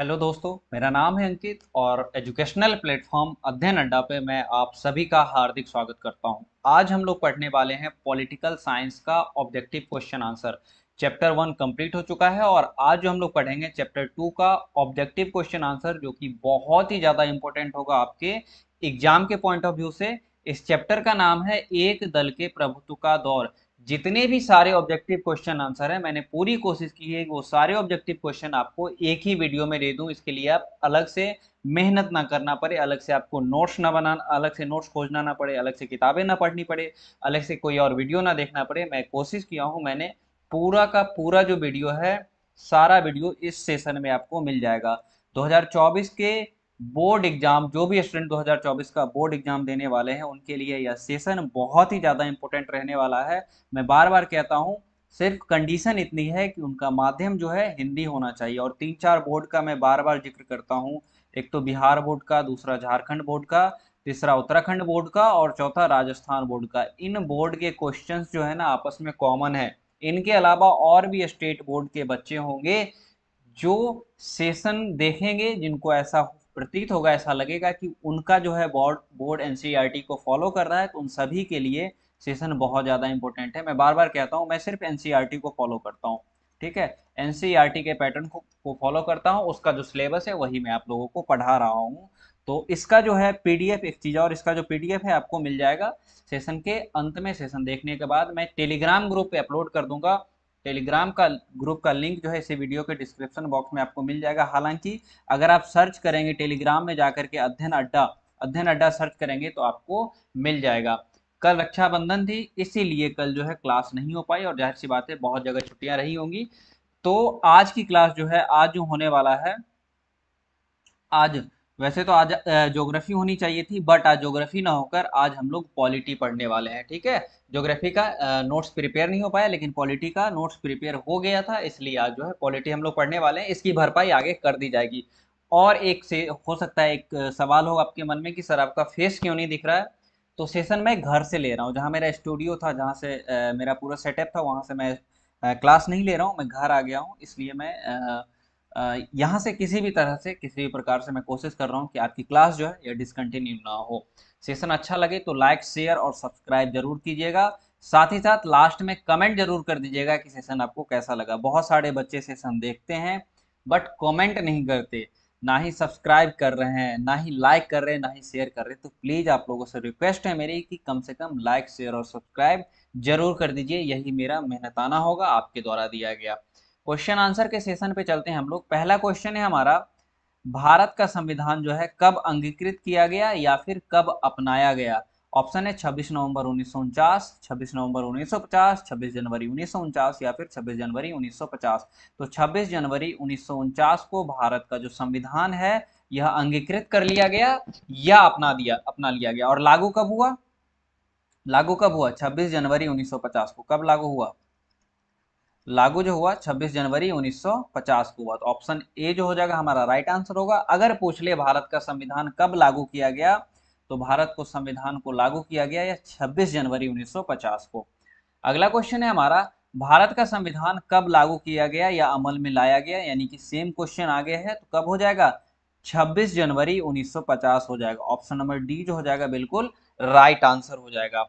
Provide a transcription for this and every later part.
hello दोस्तों मेरा नाम है अंकित और एजुकेशनल प्लेटफॉर्म अध्ययन अड्डा पे मैं आप सभी का हार्दिक स्वागत करता हूं आज हम लोग पढ़ने वाले हैं पॉलिटिकल साइंस का objective question answer chapter one complete हो चुका है और आज जो हम लोग पढ़ेंगे चैप्टर टू का ऑब्जेक्टिव क्वेश्चन आंसर जो कि बहुत ही ज़्यादा इंपॉर्टेंट होगा आपके एग्जाम के पॉइंट ऑफ व्यू से इस चैप्टर का नाम है एक दल के प्रभुत्व का दौर जितने भी सारे ऑब्जेक्टिव क्वेश्चन आंसर हैं मैंने पूरी कोशिश की है वो सारे ऑब्जेक्टिव क्वेश्चन आपको एक ही वीडियो में दे दूं इसके लिए आप अलग से मेहनत ना करना पड़े अलग से आपको नोट्स ना बनाना अलग से नोट्स खोजना ना पड़े अलग से किताबें ना पढ़नी पड़े अलग से कोई और वीडियो ना देखना पड़े मैं कोशिश किया हूँ मैंने पूरा का पूरा जो वीडियो है सारा वीडियो इस सेशन में आपको मिल जाएगा दो के बोर्ड एग्जाम जो भी स्टूडेंट 2024 का बोर्ड एग्जाम देने वाले हैं उनके लिए यह सेशन बहुत ही ज़्यादा इंपॉर्टेंट रहने वाला है मैं बार बार कहता हूँ सिर्फ कंडीशन इतनी है कि उनका माध्यम जो है हिंदी होना चाहिए और तीन चार बोर्ड का मैं बार बार जिक्र करता हूँ एक तो बिहार बोर्ड का दूसरा झारखंड बोर्ड का तीसरा उत्तराखंड बोर्ड का और चौथा राजस्थान बोर्ड का इन बोर्ड के क्वेश्चन जो है ना आपस में कॉमन है इनके अलावा और भी स्टेट बोर्ड के बच्चे होंगे जो सेशन देखेंगे जिनको ऐसा प्रतीत होगा ऐसा लगेगा कि उनका जो है बोर्ड बोर्ड एन को फॉलो कर रहा है तो उन सभी के लिए सेशन बहुत ज़्यादा इंपॉर्टेंट है मैं बार बार कहता हूँ मैं सिर्फ एन e को फॉलो करता हूँ ठीक है एन e के पैटर्न को, को फॉलो करता हूँ उसका जो सिलेबस है वही मैं आप लोगों को पढ़ा रहा हूँ तो इसका जो है पीडीएफ एक चीज़ और इसका जो पीडीएफ है आपको मिल जाएगा सेशन के अंत में सेशन देखने के बाद मैं टेलीग्राम ग्रुप पे अपलोड कर दूंगा टेलीग्राम का ग्रुप का लिंक जो है इसी वीडियो के डिस्क्रिप्शन बॉक्स में आपको मिल जाएगा हालांकि अगर आप सर्च करेंगे टेलीग्राम में जाकर के अध्ययन अड्डा अध्ययन अड्डा सर्च करेंगे तो आपको मिल जाएगा कल रक्षाबंधन थी इसीलिए कल जो है क्लास नहीं हो पाई और जाहिर सी बात है बहुत जगह छुट्टियां रही होंगी तो आज की क्लास जो है आज जो होने वाला है आज वैसे तो आज ज्योग्राफी होनी चाहिए थी बट आज ज्योग्राफी ना होकर आज हम लोग पॉलिटी पढ़ने वाले हैं ठीक है ज्योग्राफी का नोट्स प्रिपेयर नहीं हो पाया लेकिन पॉलिटी का नोट्स प्रिपेयर हो गया था इसलिए आज जो है पॉलिटी हम लोग पढ़ने वाले हैं इसकी भरपाई आगे कर दी जाएगी और एक से हो सकता है एक सवाल हो आपके मन में कि सर आपका फेस क्यों नहीं दिख रहा है तो सेशन मैं घर से ले रहा हूँ जहाँ मेरा स्टूडियो था जहाँ से मेरा पूरा सेटअप था वहाँ से मैं क्लास नहीं ले रहा हूँ मैं घर आ गया हूँ इसलिए मैं यहाँ से किसी भी तरह से किसी भी प्रकार से मैं कोशिश कर रहा हूँ कि आपकी क्लास जो है यह डिसकंटिन्यू ना हो सेशन अच्छा लगे तो लाइक शेयर और सब्सक्राइब जरूर कीजिएगा साथ ही साथ लास्ट में कमेंट जरूर कर दीजिएगा कि सेशन आपको कैसा लगा बहुत सारे बच्चे सेशन देखते हैं बट कमेंट नहीं करते ना ही सब्सक्राइब कर रहे हैं ना ही लाइक कर रहे हैं ना ही शेयर कर रहे हैं तो प्लीज़ आप लोगों से रिक्वेस्ट है मेरी कि कम से कम लाइक शेयर और सब्सक्राइब जरूर कर दीजिए यही मेरा मेहनताना होगा आपके द्वारा दिया गया क्वेश्चन आंसर के सेशन पे चलते हैं हम लोग पहला क्वेश्चन है हमारा भारत का संविधान जो है कब अंगीकृत किया गया या फिर कब अपनाया गया ऑप्शन है 26 नवंबर उन्नीस सौ उनचास छब्बीस नवंबर 1950 26 जनवरी उन्नीस सौ उनचास या फिर 26 जनवरी 1950 तो 26 जनवरी उन्नीस सौ उनचास को भारत का जो संविधान है यह अंगीकृत कर लिया गया या अपना दिया अपना लिया गया और लागू कब हुआ लागू कब हुआ 26 जनवरी 1950 को कब लागू हुआ लागू जो हुआ 26 जनवरी 1950 को हुआ तो ऑप्शन ए जो हो जाएगा हमारा राइट आंसर होगा अगर पूछ ले भारत का संविधान कब लागू किया गया तो भारत को संविधान को लागू किया गया या 26 जनवरी 1950 को अगला क्वेश्चन है हमारा भारत का संविधान कब लागू किया गया या अमल में लाया गया यानी कि सेम क्वेश्चन आ गया है तो कब हो जाएगा छब्बीस जनवरी उन्नीस हो जाएगा ऑप्शन नंबर डी जो हो जाएगा बिल्कुल राइट आंसर हो जाएगा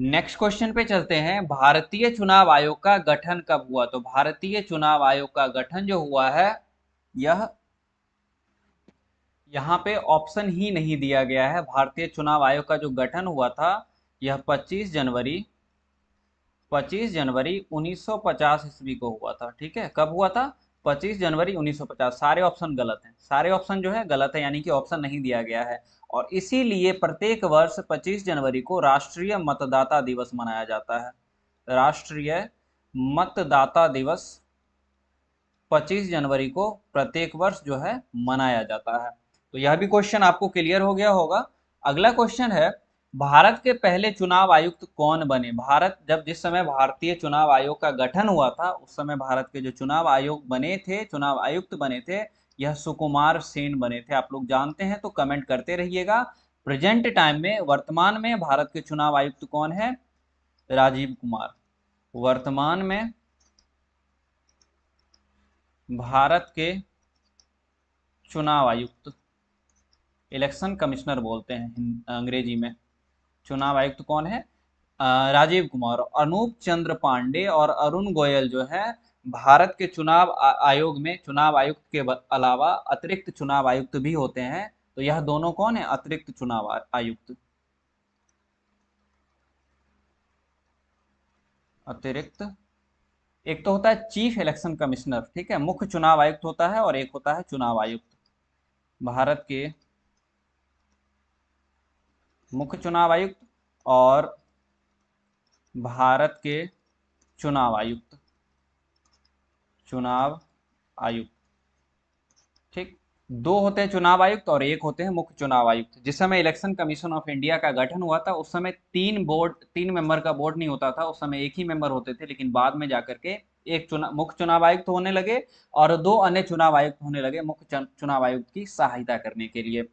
नेक्स्ट क्वेश्चन पे चलते हैं भारतीय चुनाव आयोग का गठन कब हुआ तो भारतीय चुनाव आयोग का गठन जो हुआ है यह यहाँ पे ऑप्शन ही नहीं दिया गया है भारतीय चुनाव आयोग का जो गठन हुआ था यह 25 जनवरी 25 जनवरी 1950 ईस्वी को हुआ था ठीक है कब हुआ था 25 जनवरी 1950 सारे ऑप्शन गलत हैं सारे ऑप्शन जो है गलत है यानी कि ऑप्शन नहीं दिया गया है और इसीलिए प्रत्येक वर्ष 25 जनवरी को राष्ट्रीय मतदाता दिवस मनाया जाता है राष्ट्रीय मतदाता दिवस 25 जनवरी को प्रत्येक वर्ष जो है मनाया जाता है तो यह भी क्वेश्चन आपको क्लियर हो गया होगा अगला क्वेश्चन है भारत के पहले चुनाव आयुक्त कौन बने भारत जब जिस समय भारतीय चुनाव आयोग का गठन हुआ था उस समय भारत के जो चुनाव आयोग बने थे चुनाव आयुक्त बने थे यह सुकुमार सेन बने थे आप लोग जानते हैं तो कमेंट करते रहिएगा प्रेजेंट टाइम में वर्तमान में भारत के चुनाव आयुक्त कौन है राजीव कुमार वर्तमान में भारत के चुनाव आयुक्त इलेक्शन कमिश्नर बोलते हैं अंग्रेजी में चुनाव आयुक्त तो कौन है राजीव कुमार अनूप चंद्र पांडे और अरुण गोयल जो है भारत के चुनाव आयोग में चुनाव आयुक्त के अलावा अतिरिक्त चुनाव आयुक्त भी होते हैं तो यह दोनों कौन है अतिरिक्त चुनाव आयुक्त अतिरिक्त एक तो होता है चीफ इलेक्शन कमिश्नर ठीक है मुख्य चुनाव आयुक्त होता है और एक होता है चुनाव आयुक्त भारत के मुख्य चुनाव आयुक्त और भारत के चुनाव आयुक्त चुनाव आयुक्त ठीक दो होते हैं चुनाव आयुक्त और एक होते हैं मुख्य चुनाव आयुक्त जिस समय इलेक्शन कमीशन ऑफ इंडिया का गठन हुआ था उस समय तीन बोर्ड तीन मेंबर का बोर्ड नहीं होता था उस समय एक ही मेंबर होते थे लेकिन बाद में जाकर के एक चुनाव मुख्य चुनाव आयुक्त होने लगे और दो अन्य चुनाव आयुक्त होने लगे मुख्य चुनाव आयुक्त की सहायता करने के लिए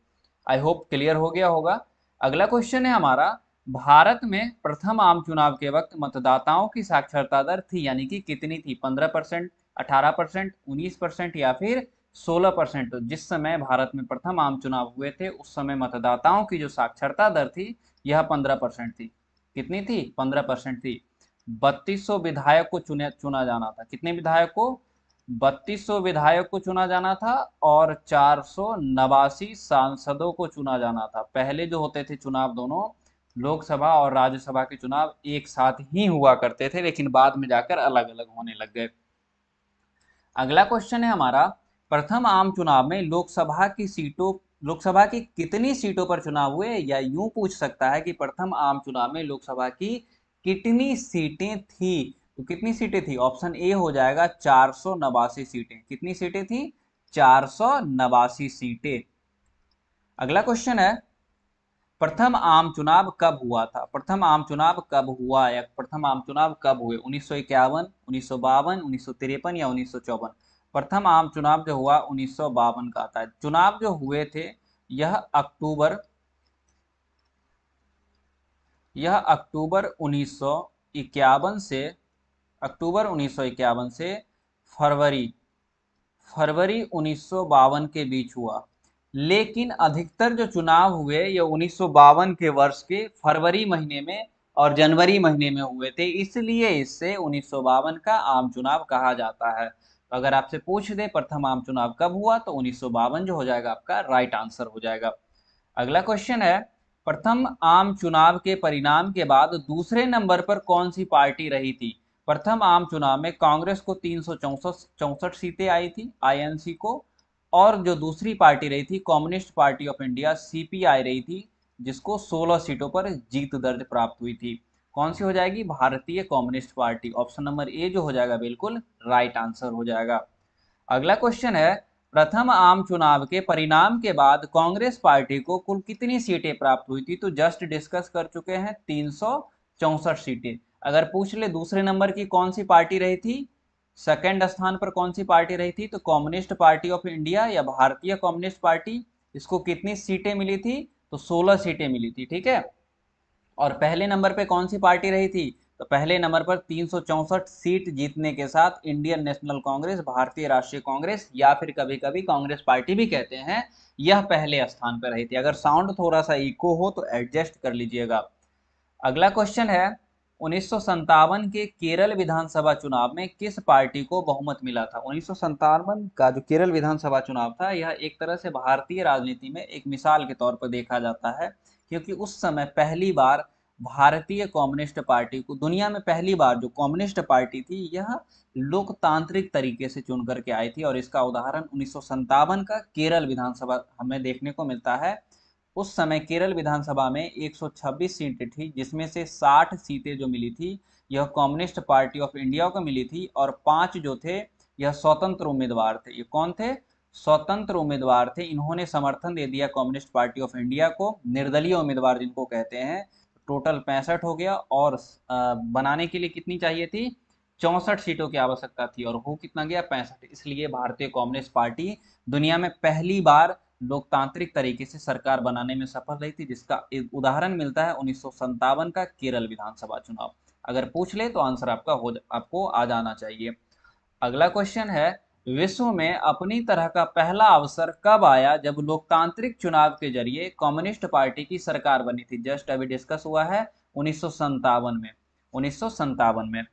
आई होप क्लियर हो गया होगा अगला क्वेश्चन है हमारा भारत में प्रथम आम चुनाव के वक्त मतदाताओं की साक्षरता दर थी यानी कि कितनी थी पंद्रह परसेंट अठारह परसेंट उन्नीस परसेंट या फिर सोलह परसेंट तो जिस समय भारत में प्रथम आम चुनाव हुए थे उस समय मतदाताओं की जो साक्षरता दर थी यह पंद्रह परसेंट थी कितनी थी पंद्रह परसेंट थी बत्तीस विधायक को चुने चुना जाना था कितने विधायक को बत्तीस विधायक को चुना जाना था और चार नवासी सांसदों को चुना जाना था पहले जो होते थे चुनाव दोनों लोकसभा और राज्यसभा के चुनाव एक साथ ही हुआ करते थे लेकिन बाद में जाकर अलग अलग होने लग गए अगला क्वेश्चन है हमारा प्रथम आम चुनाव में लोकसभा की सीटों लोकसभा की कितनी सीटों पर चुनाव हुए या यूं पूछ सकता है कि प्रथम आम चुनाव में लोकसभा की कितनी सीटें थी तो कितनी सीटें थी ऑप्शन ए हो जाएगा चार सीटें कितनी सीटें थी चार सीटें अगला क्वेश्चन है प्रथम आम चुनाव कब हुआ था प्रथम आम चुनाव कब हुआ या प्रथम आम चुनाव कब हुए उन्नीस सौ इक्यावन उन्नीस सौ बावन उन्नीस सौ तिरपन या उन्नीस सौ चौवन प्रथम आम चुनाव जो हुआ उन्नीस सौ बावन का था चुनाव जो हुए थे यह अक्टूबर यह अक्टूबर उन्नीस सौ इक्यावन से अक्टूबर उन्नीस से फरवरी फरवरी उन्नीस के बीच हुआ लेकिन अधिकतर जो चुनाव हुए ये उन्नीस के वर्ष के फरवरी महीने में और जनवरी महीने में हुए थे इसलिए इससे उन्नीस का आम चुनाव कहा जाता है तो अगर आपसे पूछ दे प्रथम आम चुनाव कब हुआ तो उन्नीस जो हो जाएगा आपका राइट आंसर हो जाएगा अगला क्वेश्चन है प्रथम आम चुनाव के परिणाम के बाद दूसरे नंबर पर कौन सी पार्टी रही थी प्रथम आम चुनाव में कांग्रेस को तीन चौंसठ सीटें आई थी आईएनसी को और जो दूसरी पार्टी रही थी Communist Party of India CPI रही थी जिसको 16 सीटों पर जीत दर्ज प्राप्त हुई थी कौन सी हो जाएगी भारतीय Communist Party option number A जो हो जाएगा बिल्कुल राइट आंसर हो जाएगा अगला क्वेश्चन है प्रथम आम चुनाव के परिणाम के बाद कांग्रेस पार्टी को कुल कितनी सीटें प्राप्त हुई थी तो जस्ट डिस्कस कर चुके हैं तीन सीटें अगर पूछ ले दूसरे नंबर की कौन सी पार्टी रही थी सेकेंड स्थान पर कौन सी पार्टी रही थी तो कम्युनिस्ट पार्टी ऑफ इंडिया या भारतीय कम्युनिस्ट पार्टी इसको कितनी सीटें मिली थी तो 16 सीटें मिली थी ठीक है और पहले नंबर पे कौन सी पार्टी रही थी तो पहले नंबर पर तीन सीट जीतने के साथ इंडियन नेशनल कांग्रेस भारतीय राष्ट्रीय कांग्रेस या फिर कभी कभी कांग्रेस पार्टी भी कहते हैं यह पहले स्थान पर रही थी अगर साउंड थोड़ा सा इको हो तो एडजस्ट कर लीजिएगा अगला क्वेश्चन है उन्नीस के केरल विधानसभा चुनाव में किस पार्टी को बहुमत मिला था उन्नीस का जो केरल विधानसभा चुनाव था यह एक तरह से भारतीय राजनीति में एक मिसाल के तौर पर देखा जाता है क्योंकि उस समय पहली बार भारतीय कम्युनिस्ट पार्टी को दुनिया में पहली बार जो कम्युनिस्ट पार्टी थी यह लोकतांत्रिक तरीके से चुन करके आई थी और इसका उदाहरण उन्नीस का केरल विधानसभा हमें देखने को मिलता है उस समय केरल विधानसभा में 126 सीटें थी जिसमें से 60 सीटें जो मिली थी यह कम्युनिस्ट पार्टी ऑफ इंडिया को मिली थी और पांच जो थे यह स्वतंत्र उम्मीदवार थे ये कौन थे स्वतंत्र उम्मीदवार थे इन्होंने समर्थन दे दिया कम्युनिस्ट पार्टी ऑफ इंडिया को निर्दलीय उम्मीदवार जिनको कहते हैं टोटल पैंसठ हो गया और बनाने के लिए कितनी चाहिए थी चौंसठ सीटों की आवश्यकता थी और हो कितना गया पैंसठ इसलिए भारतीय कम्युनिस्ट पार्टी दुनिया में पहली बार लोकतांत्रिक तरीके से सरकार बनाने में सफल रही थी जिसका उदाहरण मिलता है उन्नीस का केरल विधानसभा चुनाव अगर पूछ ले तो आंसर आपका हो आपको आ जाना चाहिए अगला क्वेश्चन है विश्व में अपनी तरह का पहला अवसर कब आया जब लोकतांत्रिक चुनाव के जरिए कम्युनिस्ट पार्टी की सरकार बनी थी जस्ट अभी डिस्कस हुआ है उन्नीस में उन्नीस में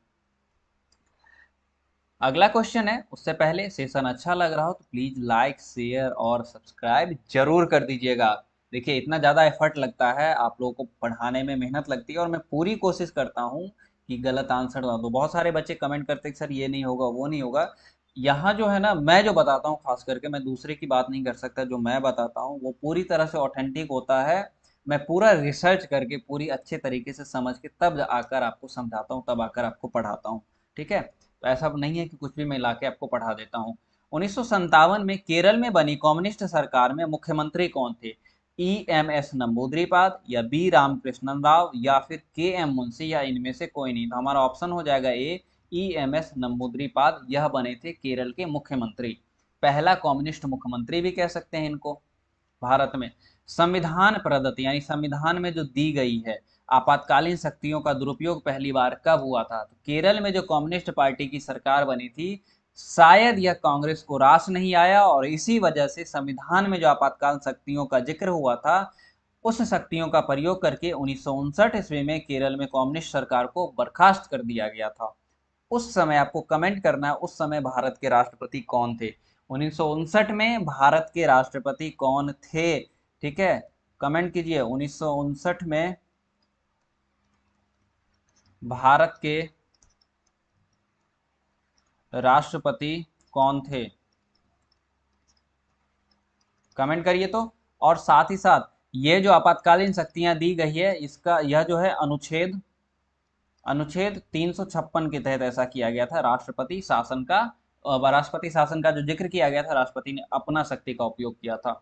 अगला क्वेश्चन है उससे पहले सेशन अच्छा लग रहा हो तो प्लीज लाइक शेयर और सब्सक्राइब जरूर कर दीजिएगा देखिए इतना ज़्यादा एफर्ट लगता है आप लोगों को पढ़ाने में मेहनत लगती है और मैं पूरी कोशिश करता हूँ कि गलत आंसर ना दो बहुत सारे बच्चे कमेंट करते हैं सर ये नहीं होगा वो नहीं होगा यहाँ जो है ना मैं जो बताता हूँ खास करके मैं दूसरे की बात नहीं कर सकता जो मैं बताता हूँ वो पूरी तरह से ऑथेंटिक होता है मैं पूरा रिसर्च करके पूरी अच्छे तरीके से समझ के तब आकर आपको समझाता हूँ तब आकर आपको पढ़ाता हूँ ठीक है तो ऐसा नहीं है कि कुछ भी मैं ला के आपको पढ़ा देता हूँ उन्नीस में केरल में बनी कम्युनिस्ट सरकार में मुख्यमंत्री कौन थे E e M S Namboodiripad या बी रामकृष्णन राव या फिर के एम मुंशी या इनमें से कोई नहीं तो हमारा ऑप्शन हो जाएगा A E e M S Namboodiripad यह बने थे केरल के मुख्यमंत्री पहला कम्युनिस्ट मुख्यमंत्री भी कह सकते हैं इनको भारत में संविधान प्रदत्त यानी संविधान में जो दी गई है आपातकालीन शक्तियों का दुरुपयोग पहली बार कब हुआ था तो केरल में जो कम्युनिस्ट पार्टी की सरकार बनी थी शायद यह कांग्रेस को रास नहीं आया और इसी वजह से संविधान में जो आपातकाल शक्तियों का जिक्र हुआ था उस शक्तियों का प्रयोग करके उन्नीस ईस्वी में केरल में कम्युनिस्ट सरकार को बर्खास्त कर दिया गया था उस समय आपको कमेंट करना है उस समय भारत के राष्ट्रपति कौन थे उन्नीस में भारत के राष्ट्रपति कौन थे ठीक है कमेंट कीजिए उन्नीस में भारत के राष्ट्रपति कौन थे कमेंट करिए तो और साथ ही साथ ये जो आपातकालीन शक्तियां दी गई है इसका यह जो है अनुच्छेद अनुच्छेद तीन के तहत ऐसा किया गया था राष्ट्रपति शासन का राष्ट्रपति शासन का जो जिक्र किया गया था राष्ट्रपति ने अपना शक्ति का उपयोग किया था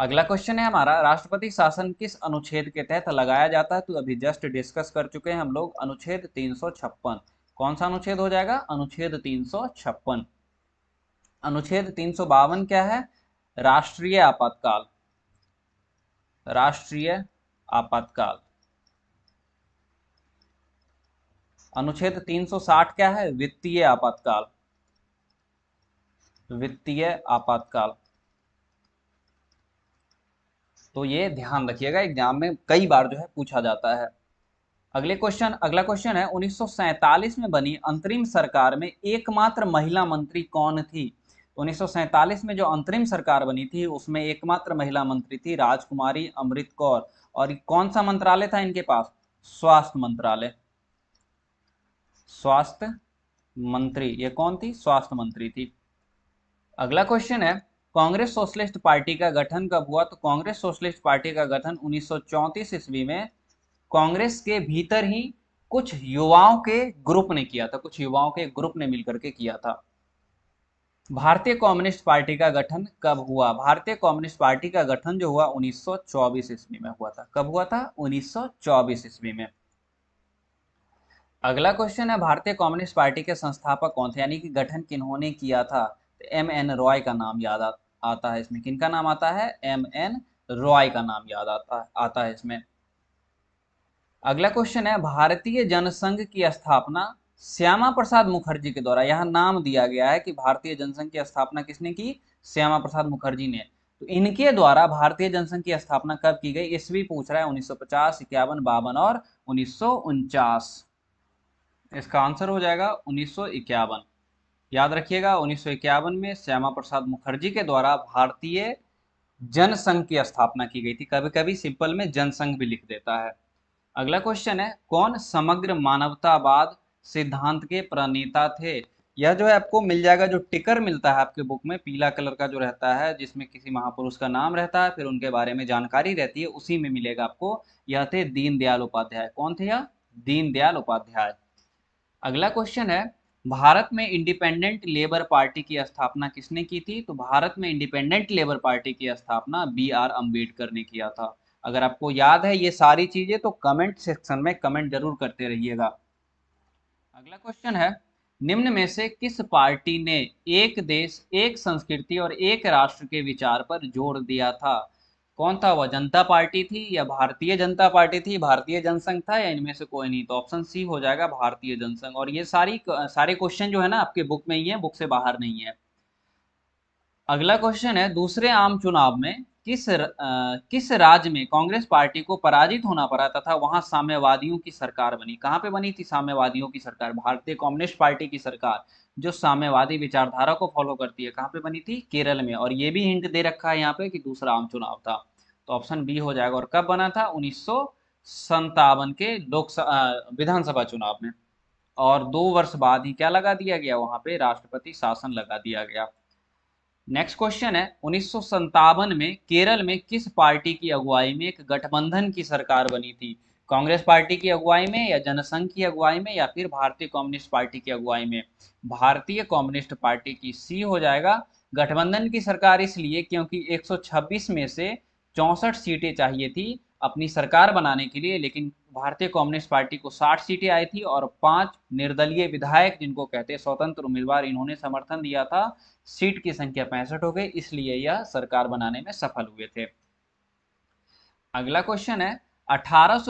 अगला क्वेश्चन है हमारा राष्ट्रपति शासन किस अनुच्छेद के तहत लगाया जाता है तो अभी जस्ट डिस्कस कर चुके हैं हम लोग अनुच्छेद तीन कौन सा अनुच्छेद हो जाएगा अनुच्छेद तीन अनुच्छेद तीन क्या है राष्ट्रीय आपातकाल राष्ट्रीय आपातकाल अनुच्छेद 360 क्या है वित्तीय आपातकाल वित्तीय आपातकाल तो ये ध्यान रखिएगा एग्जाम में कई बार जो है पूछा जाता है अगले क्वेश्चन अगला क्वेश्चन है उन्नीस में बनी अंतरिम सरकार में एकमात्र महिला मंत्री कौन थी उन्नीस में जो अंतरिम सरकार बनी थी उसमें एकमात्र महिला मंत्री थी राजकुमारी अमृत कौर और कौन सा मंत्रालय था इनके पास स्वास्थ्य मंत्रालय स्वास्थ्य मंत्री ये कौन थी स्वास्थ्य मंत्री थी अगला क्वेश्चन है कांग्रेस सोशलिस्ट पार्टी का गठन कब हुआ तो कांग्रेस सोशलिस्ट पार्टी का गठन उन्नीस ईस्वी में कांग्रेस के भीतर ही कुछ युवाओं के ग्रुप ने किया था कुछ युवाओं के ग्रुप ने मिलकर के किया था भारतीय कम्युनिस्ट पार्टी का गठन कब हुआ भारतीय कम्युनिस्ट पार्टी का गठन जो हुआ 1924 ईस्वी में हुआ था कब हुआ था 1924 ईस्वी में अगला क्वेश्चन है भारतीय कम्युनिस्ट पार्टी के संस्थापक कौन थे यानी कि गठन किन्होंने किया था एम एन रॉय का नाम याद आता आता है इसमें किनका नाम आता है एम एन रॉय का नाम याद आता है आता है इसमें अगला क्वेश्चन है भारतीय जनसंघ की स्थापना श्यामा प्रसाद मुखर्जी के द्वारा यहाँ नाम दिया गया है कि भारतीय जनसंघ की स्थापना किसने की श्यामा प्रसाद मुखर्जी ने तो इनके द्वारा भारतीय जनसंघ की स्थापना कब की गई इस भी पूछ रहा है 1950, इक्यावन बावन और उन्नीस इसका आंसर हो जाएगा उन्नीस याद रखिएगा उन्नीस में श्यामा प्रसाद मुखर्जी के द्वारा भारतीय जनसंघ की स्थापना की गई थी कभी कभी सिंपल में जनसंघ भी लिख देता है अगला क्वेश्चन है कौन समग्र मानवतावाद सिद्धांत के प्रणेता थे यह जो है आपको मिल जाएगा जो टिकर मिलता है आपके बुक में पीला कलर का जो रहता है जिसमें किसी महापुरुष का नाम रहता है फिर उनके बारे में जानकारी रहती है उसी में मिलेगा आपको यह थे दीनदयाल उपाध्याय कौन थे यह दीनदयाल उपाध्याय अगला क्वेश्चन है भारत में इंडिपेंडेंट लेबर पार्टी की स्थापना किसने की थी तो भारत में इंडिपेंडेंट लेबर पार्टी की स्थापना बी आर अम्बेडकर ने किया था अगर आपको याद है ये सारी चीजें तो कमेंट सेक्शन में कमेंट जरूर करते रहिएगा अगला क्वेश्चन है निम्न में से किस पार्टी ने एक देश एक संस्कृति और एक राष्ट्र के विचार पर जोर दिया था कौन था वह जनता पार्टी थी या भारतीय जनता पार्टी थी भारतीय जनसंघ था या इनमें से कोई नहीं तो ऑप्शन सी हो जाएगा भारतीय जनसंघ और ये सारी सारे क्वेश्चन जो है ना आपके बुक में ही है बुक से बाहर नहीं है अगला क्वेश्चन है दूसरे आम चुनाव में किस र, आ, किस राज्य में कांग्रेस पार्टी को पराजित होना पड़ा तथा वहां साम्यवादियों की सरकार बनी कहाँ पे बनी थी साम्यवादियों की सरकार भारतीय कम्युनिस्ट पार्टी की सरकार जो साम्यवादी विचारधारा को फॉलो करती है कहाँ पे बनी थी केरल में और ये भी हिंट दे रखा है यहाँ पे कि दूसरा आम चुनाव था तो ऑप्शन बी हो जाएगा और कब बना था उन्नीस के लोकसभा विधानसभा चुनाव में और दो वर्ष बाद ही क्या लगा दिया गया वहां पे राष्ट्रपति शासन लगा दिया गया नेक्स्ट क्वेश्चन है उन्नीस में केरल में किस पार्टी की अगुवाई में एक गठबंधन की सरकार बनी थी कांग्रेस पार्टी की अगुवाई में या जनसंघ की अगुवाई में या फिर भारतीय कम्युनिस्ट पार्टी की अगुवाई में भारतीय कम्युनिस्ट पार्टी की सी हो जाएगा गठबंधन की सरकार इसलिए क्योंकि 126 में से चौंसठ सीटें चाहिए थी अपनी सरकार बनाने के लिए लेकिन भारतीय कम्युनिस्ट पार्टी को 60 सीटें आई थी और पांच निर्दलीय विधायक जिनको कहते स्वतंत्र उम्मीदवार इन्होंने समर्थन दिया था सीट की संख्या पैंसठ हो गई इसलिए यह सरकार बनाने में सफल हुए थे अगला क्वेश्चन है अठारह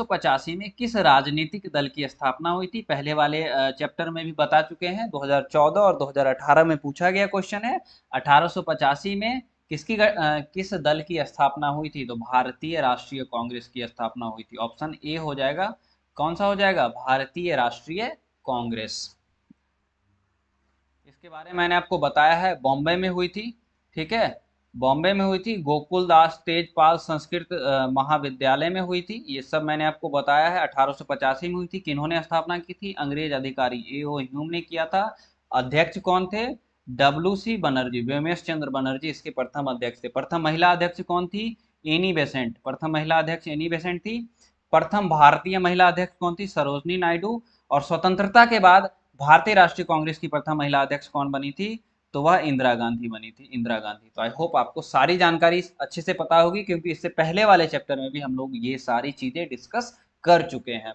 में किस राजनीतिक दल की स्थापना हुई थी पहले वाले चैप्टर में भी बता चुके हैं 2014 और 2018 में पूछा गया क्वेश्चन है अठारह में किसकी किस दल की स्थापना हुई थी तो भारतीय राष्ट्रीय कांग्रेस की स्थापना हुई थी ऑप्शन ए हो जाएगा कौन सा हो जाएगा भारतीय राष्ट्रीय कांग्रेस इसके बारे में मैंने आपको बताया है बॉम्बे में हुई थी ठीक है बॉम्बे में हुई थी गोकुल दास तेजपाल संस्कृत महाविद्यालय में हुई थी ये सब मैंने आपको बताया है अठारह में हुई थी किन्होंने स्थापना की थी अंग्रेज अधिकारी ए ओ ह्यूम ने किया था अध्यक्ष कौन थे डब्ल्यू सी बनर्जी व्योमेश चंद्र बनर्जी इसके प्रथम अध्यक्ष थे प्रथम महिला अध्यक्ष कौन थी एनी बेसेंट प्रथम महिला अध्यक्ष एनी बेसेंट थी प्रथम भारतीय महिला अध्यक्ष कौन थी सरोजनी नायडू और स्वतंत्रता के बाद भारतीय राष्ट्रीय कांग्रेस की प्रथम महिला अध्यक्ष कौन बनी थी तो वह इंदिरा गांधी बनी थी इंदिरा गांधी तो आई होप आपको सारी जानकारी अच्छे से पता होगी क्योंकि इससे पहले वाले चैप्टर में भी हम लोग ये सारी चीजें डिस्कस कर चुके हैं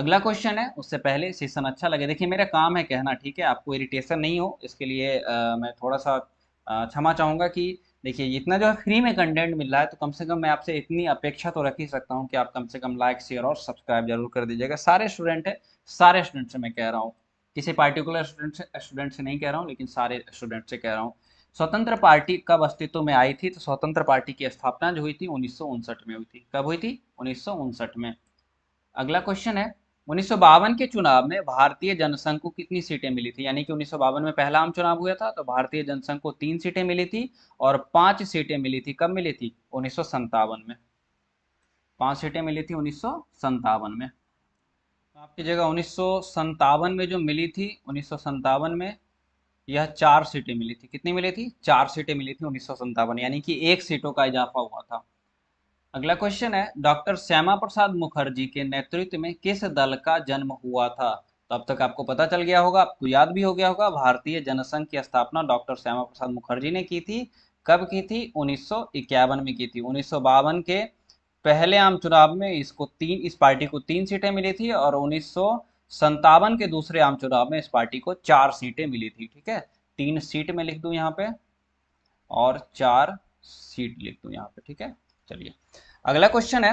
अगला क्वेश्चन है उससे पहले सेशन अच्छा लगे देखिए मेरा काम है कहना ठीक है आपको इरिटेशन नहीं हो इसके लिए आ, मैं थोड़ा सा क्षमा चाहूंगा कि देखिए इतना जो है फ्री में कंटेंट मिल रहा है तो कम से कम मैं आपसे इतनी अपेक्षा तो रख ही सकता हूँ कि आप कम से कम लाइक शेयर और सब्सक्राइब जरूर कर दीजिएगा सारे स्टूडेंट है सारे स्टूडेंट से मैं कह रहा हूँ किसी पार्टिकुलर स्टूडेंट से स्टूडेंट से नहीं कह रहा हूँ लेकिन सारे स्टूडेंट से कह रहा हूँ स्वतंत्र पार्टी कब अस्तित्व में आई थी तो स्वतंत्र पार्टी की स्थापना जो हुई थी उन्नीस में हुई थी कब हुई थी उन्नीस में अगला क्वेश्चन है उन्नीस के चुनाव में भारतीय जनसंघ को कितनी सीटें मिली थी यानी कि उन्नीस में पहला आम चुनाव हुआ था तो भारतीय जनसंघ को तीन सीटें मिली थी और पांच सीटें मिली थी कब मिली थी उन्नीस में पांच सीटें मिली थी उन्नीस में आपकी जगह उन्नीस में जो मिली थी उन्नीस में यह चार सीटें मिली थी कितनी मिली थी चार सीटें मिली थी उन्नीस यानी कि एक सीटों का इजाफा हुआ था अगला क्वेश्चन है डॉक्टर श्यामा प्रसाद मुखर्जी के नेतृत्व में किस दल का जन्म हुआ था तो अब तक आपको पता चल गया होगा आपको याद भी हो गया होगा भारतीय जनसंघ की स्थापना डॉक्टर श्यामा प्रसाद मुखर्जी ने की थी कब की थी उन्नीस में की थी उन्नीस के पहले आम चुनाव में इसको तीन इस पार्टी को तीन सीटें मिली थी और उन्नीस संतावन के दूसरे आम चुनाव में इस पार्टी को चार सीटें मिली थी ठीक है तीन सीट में लिख दू यहाँ पे और चार सीट लिख दू यहाँ पे ठीक है चलिए अगला क्वेश्चन है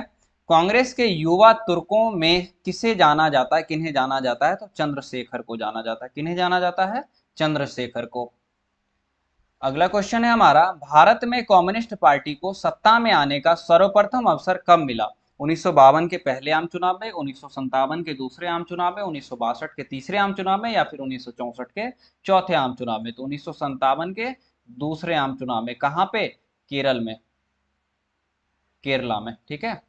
कांग्रेस के युवा तुर्कों में किसे जाना जाता है किन्हें जाना जाता है तो चंद्रशेखर को जाना जाता है किन्हें जाना जाता है चंद्रशेखर को अगला क्वेश्चन है हमारा भारत में कम्युनिस्ट पार्टी को सत्ता में आने का सर्वप्रथम अवसर कब मिला उन्नीस के पहले आम चुनाव में उन्नीस के दूसरे आम चुनाव में उन्नीस के तीसरे आम चुनाव में या फिर उन्नीस के चौथे आम चुनाव में तो उन्नीस के दूसरे आम चुनाव में कहां पे केरल में केरला में ठीक है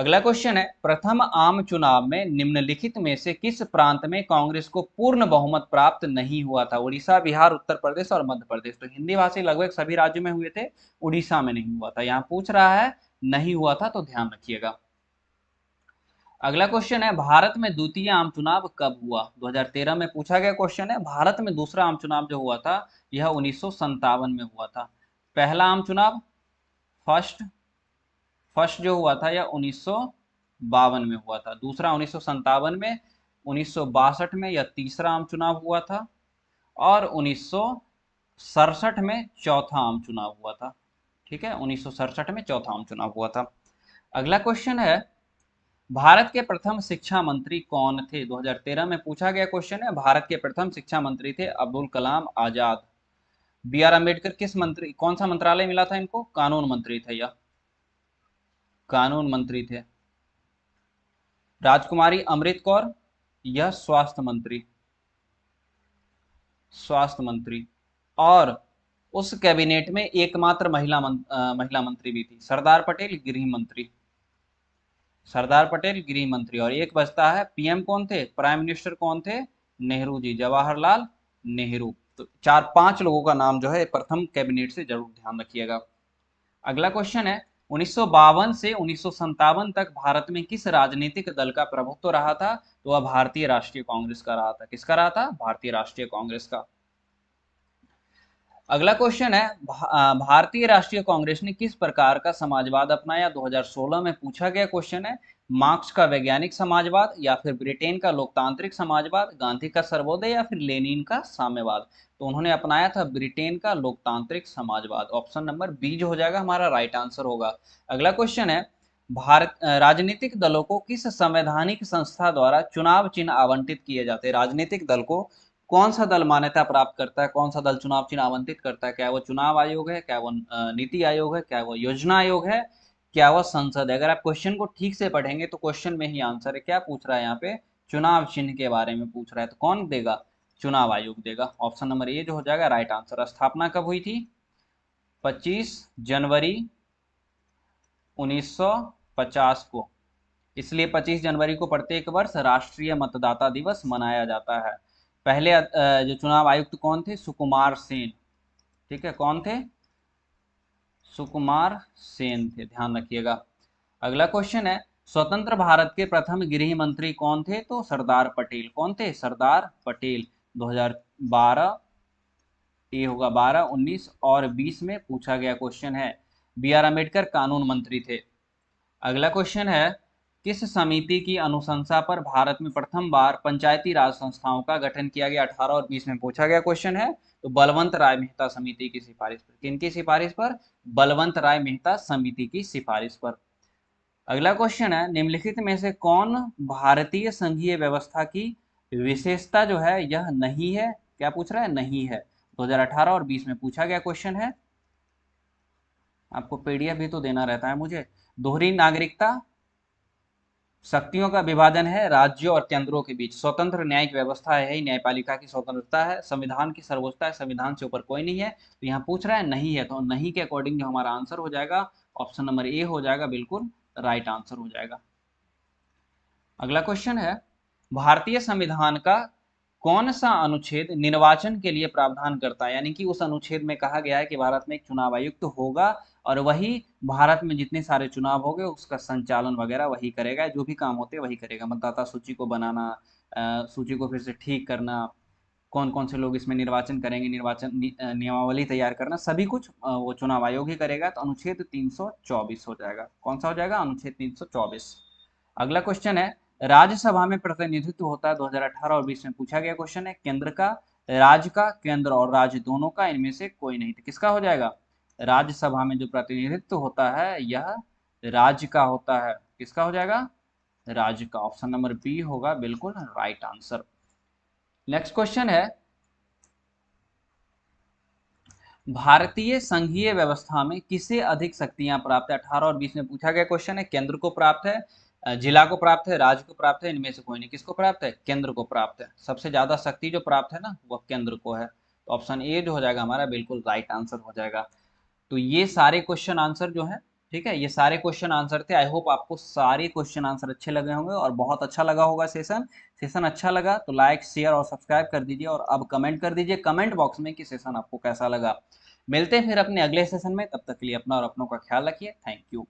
अगला क्वेश्चन है प्रथम आम चुनाव में निम्नलिखित में से किस प्रांत में कांग्रेस को पूर्ण बहुमत प्राप्त नहीं हुआ था उड़ीसा बिहार उत्तर प्रदेश और मध्य प्रदेश तो हिंदी भाषी लगभग सभी राज्यों में हुए थे उड़ीसा में नहीं हुआ था यहाँ पूछ रहा है नहीं हुआ था तो ध्यान रखिएगा अगला क्वेश्चन है भारत में द्वितीय आम चुनाव कब हुआ 2013 में पूछा गया क्वेश्चन है भारत में दूसरा आम चुनाव जो हुआ था यह उन्नीस में हुआ था पहला आम चुनाव फर्स्ट फर्स्ट जो हुआ था यह उन्नीस में हुआ था दूसरा उन्नीस में उन्नीस में यह तीसरा आम चुनाव हुआ था और उन्नीस में चौथा आम चुनाव हुआ था ठीक है उन्नीस में चौथा आम चुनाव हुआ था अगला क्वेश्चन है भारत के प्रथम शिक्षा मंत्री कौन थे 2013 में पूछा गया क्वेश्चन है भारत के प्रथम शिक्षा मंत्री थे अब्दुल कलाम आजाद बी आर अम्बेडकर किस मंत्री कौन सा मंत्रालय मिला था इनको कानून मंत्री थे यह कानून मंत्री थे राजकुमारी अमृत कौर यह स्वास्थ्य मंत्री स्वास्थ्य मंत्री और उस कैबिनेट में एकमात्र महिला मं, आ, महिला मंत्री भी थी सरदार पटेल गृह मंत्री सरदार पटेल गृह मंत्री और एक बचता है पीएम कौन थे प्राइम मिनिस्टर कौन थे नेहरू जी जवाहरलाल नेहरू तो चार पांच लोगों का नाम जो है प्रथम कैबिनेट से जरूर ध्यान रखिएगा अगला क्वेश्चन है उन्नीस से उन्नीस तक भारत में किस राजनीतिक दल का प्रभुत्व तो रहा था तो वह भारतीय राष्ट्रीय कांग्रेस का रहा था किसका रहा था भारतीय राष्ट्रीय कांग्रेस का अगला क्वेश्चन है भारतीय राष्ट्रीय कांग्रेस ने किस प्रकार का समाजवाद अपनाया 2016 में पूछा गया क्वेश्चन है मार्क्स का वैज्ञानिक समाजवाद या फिर ब्रिटेन का लोकतांत्रिक समाजवाद गांधी का सर्वोदय या फिर लेनिन का साम्यवाद तो उन्होंने अपनाया था ब्रिटेन का लोकतांत्रिक समाजवाद ऑप्शन नंबर बी जो हो जाएगा हमारा राइट आंसर होगा अगला क्वेश्चन है भारत राजनीतिक दलों को किस संवैधानिक संस्था द्वारा चुनाव चिन्ह आवंटित किए जाते हैं राजनीतिक दल को कौन सा दल मान्यता प्राप्त करता है कौन सा दल चुनाव चिन्ह आवंटित करता है क्या वो चुनाव आयोग है क्या वो नीति आयोग है क्या वो योजना आयोग है क्या वो संसद है अगर आप क्वेश्चन को ठीक से पढ़ेंगे तो क्वेश्चन में ही आंसर है क्या पूछ रहा है यहाँ पे चुनाव चिन्ह के बारे में पूछ रहा है तो कौन देगा चुनाव आयोग देगा ऑप्शन नंबर ए जो हो जाएगा राइट आंसर स्थापना कब हुई थी 25 जनवरी 1950 को इसलिए 25 जनवरी को प्रत्येक वर्ष राष्ट्रीय मतदाता दिवस मनाया जाता है पहले जो चुनाव आयुक्त कौन थे सुकुमार सेन ठीक है कौन थे सुकुमार सेन थे ध्यान रखिएगा अगला क्वेश्चन है स्वतंत्र भारत के प्रथम गृह मंत्री कौन थे तो सरदार पटेल कौन थे सरदार पटेल 2012 ए होगा 12, 19 और 20 में पूछा गया क्वेश्चन है बी आर अम्बेडकर कानून मंत्री थे अगला क्वेश्चन है किस समिति की अनुशंसा पर भारत में प्रथम बार पंचायती राज संस्थाओं का गठन किया गया 18 और 20 में पूछा गया क्वेश्चन है तो बलवंत राय मेहता समिति की सिफारिश पर किन की सिफारिश पर बलवंत राय मेहता समिति की सिफारिश पर अगला क्वेश्चन है निम्नलिखित में से कौन भारतीय संघीय व्यवस्था की विशेषता जो है यह नहीं है क्या पूछ रहा है नहीं है 2018 और 20 में पूछा गया क्वेश्चन है आपको पीडीएफ भी तो देना रहता है मुझे दोहरी नागरिकता शक्तियों का विभाजन है राज्यों और केंद्रों के बीच स्वतंत्र न्यायिक व्यवस्था है ही न्यायपालिका की स्वतंत्रता है संविधान की सर्वोच्चता है संविधान से ऊपर कोई नहीं है तो यहाँ पूछ रहा है नहीं है तो नहीं के अकॉर्डिंग जो हमारा आंसर हो जाएगा ऑप्शन नंबर ए हो जाएगा बिल्कुल राइट आंसर हो जाएगा अगला क्वेश्चन है भारतीय संविधान का कौन सा अनुच्छेद निर्वाचन के लिए प्रावधान करता है यानी कि उस अनुच्छेद में कहा गया है कि भारत में एक चुनाव आयुक्त होगा और वही भारत में जितने सारे चुनाव होंगे उसका संचालन वगैरह वही करेगा जो भी काम होते वही करेगा मतदाता सूची को बनाना सूची को फिर से ठीक करना कौन कौन से लोग इसमें निर्वाचन करेंगे निर्वाचन नि, नियमावली तैयार करना सभी कुछ वो चुनाव आयोग ही करेगा तो अनुच्छेद 324 हो जाएगा कौन सा हो जाएगा अनुच्छेद 324 अगला क्वेश्चन है राज्यसभा में प्रतिनिधित्व होता है 2018 और 20 में पूछा गया क्वेश्चन है केंद्र का राज्य का केंद्र और राज्य दोनों का इनमें से कोई नहीं तो किसका हो जाएगा राज्यसभा में जो प्रतिनिधित्व होता है यह राज्य का होता है किसका हो जाएगा राज्य का ऑप्शन नंबर बी होगा बिल्कुल राइट आंसर नेक्स्ट क्वेश्चन है भारतीय संघीय व्यवस्था में किसे अधिक शक्तियां प्राप्त है अठारह और बीस में पूछा गया क्वेश्चन है केंद्र को प्राप्त है जिला को प्राप्त है राज्य को प्राप्त है इनमें से कोई नहीं किसको प्राप्त है केंद्र को प्राप्त है सबसे ज्यादा शक्ति जो प्राप्त है ना वह केंद्र को है तो ऑप्शन ए जो हो जाएगा हमारा बिल्कुल राइट आंसर हो जाएगा तो ये सारे क्वेश्चन आंसर जो है ठीक है ये सारे क्वेश्चन आंसर थे आई होप आपको सारे क्वेश्चन आंसर अच्छे लगे होंगे और बहुत अच्छा लगा होगा सेशन सेशन अच्छा लगा तो लाइक शेयर और सब्सक्राइब कर दीजिए और अब कमेंट कर दीजिए कमेंट बॉक्स में कि सेशन आपको कैसा लगा मिलते हैं फिर अपने अगले सेशन में तब तक के लिए अपना और अपनों का ख्याल रखिए थैंक यू